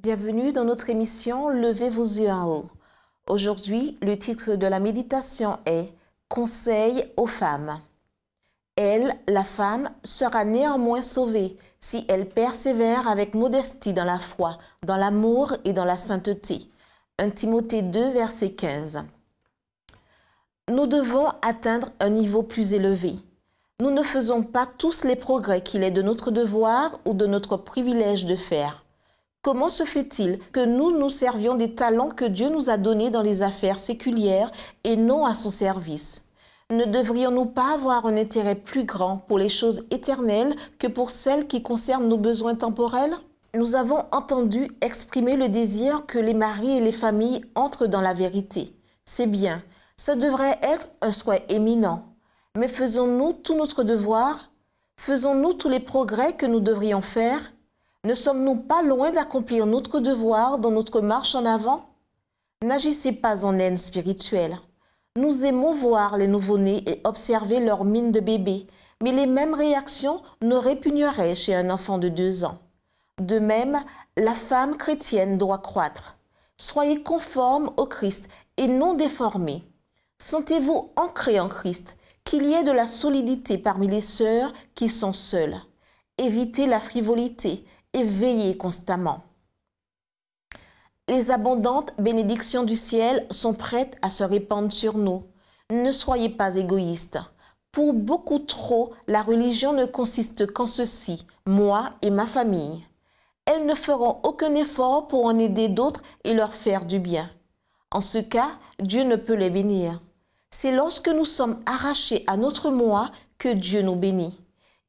Bienvenue dans notre émission Levez vos yeux en haut. Aujourd'hui, le titre de la méditation est Conseil aux femmes. Elle, la femme, sera néanmoins sauvée si elle persévère avec modestie dans la foi, dans l'amour et dans la sainteté. 1 Timothée 2, verset 15. Nous devons atteindre un niveau plus élevé. Nous ne faisons pas tous les progrès qu'il est de notre devoir ou de notre privilège de faire. Comment se fait-il que nous nous servions des talents que Dieu nous a donnés dans les affaires séculières et non à son service ne devrions-nous pas avoir un intérêt plus grand pour les choses éternelles que pour celles qui concernent nos besoins temporels Nous avons entendu exprimer le désir que les maris et les familles entrent dans la vérité. C'est bien, ça devrait être un souhait éminent. Mais faisons-nous tout notre devoir Faisons-nous tous les progrès que nous devrions faire ne sommes-nous pas loin d'accomplir notre devoir dans notre marche en avant N'agissez pas en haine spirituelle. Nous aimons voir les nouveau-nés et observer leur mine de bébé, mais les mêmes réactions nous répugneraient chez un enfant de deux ans. De même, la femme chrétienne doit croître. Soyez conformes au Christ et non déformés. Sentez-vous ancrés en Christ, qu'il y ait de la solidité parmi les sœurs qui sont seules. Évitez la frivolité éveillés constamment. Les abondantes bénédictions du ciel sont prêtes à se répandre sur nous. Ne soyez pas égoïstes. Pour beaucoup trop, la religion ne consiste qu'en ceci, moi et ma famille. Elles ne feront aucun effort pour en aider d'autres et leur faire du bien. En ce cas, Dieu ne peut les bénir. C'est lorsque nous sommes arrachés à notre moi que Dieu nous bénit.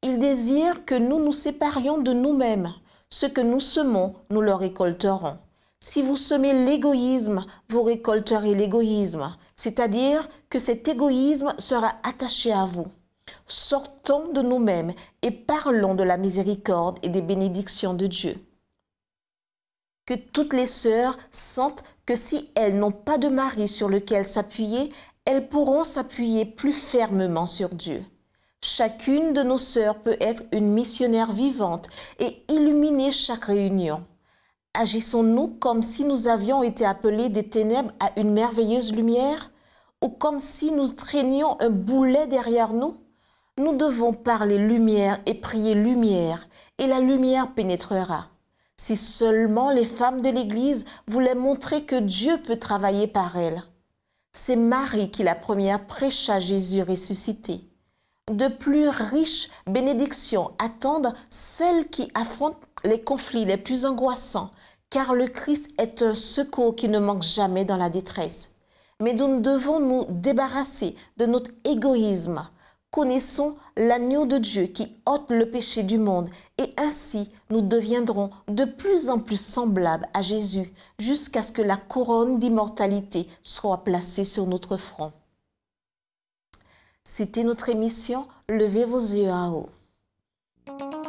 Il désire que nous nous séparions de nous-mêmes, ce que nous semons, nous le récolterons. Si vous semez l'égoïsme, vous récolterez l'égoïsme, c'est-à-dire que cet égoïsme sera attaché à vous. Sortons de nous-mêmes et parlons de la miséricorde et des bénédictions de Dieu. Que toutes les sœurs sentent que si elles n'ont pas de mari sur lequel s'appuyer, elles pourront s'appuyer plus fermement sur Dieu. Chacune de nos sœurs peut être une missionnaire vivante et illuminer chaque réunion. Agissons-nous comme si nous avions été appelés des ténèbres à une merveilleuse lumière ou comme si nous traînions un boulet derrière nous Nous devons parler lumière et prier lumière et la lumière pénétrera. Si seulement les femmes de l'Église voulaient montrer que Dieu peut travailler par elles. C'est Marie qui la première prêcha Jésus ressuscité de plus riches bénédictions attendent celles qui affrontent les conflits les plus angoissants, car le Christ est un secours qui ne manque jamais dans la détresse. Mais nous devons nous débarrasser de notre égoïsme. Connaissons l'agneau de Dieu qui ôte le péché du monde et ainsi nous deviendrons de plus en plus semblables à Jésus jusqu'à ce que la couronne d'immortalité soit placée sur notre front. C'était notre émission Levez vos yeux en haut.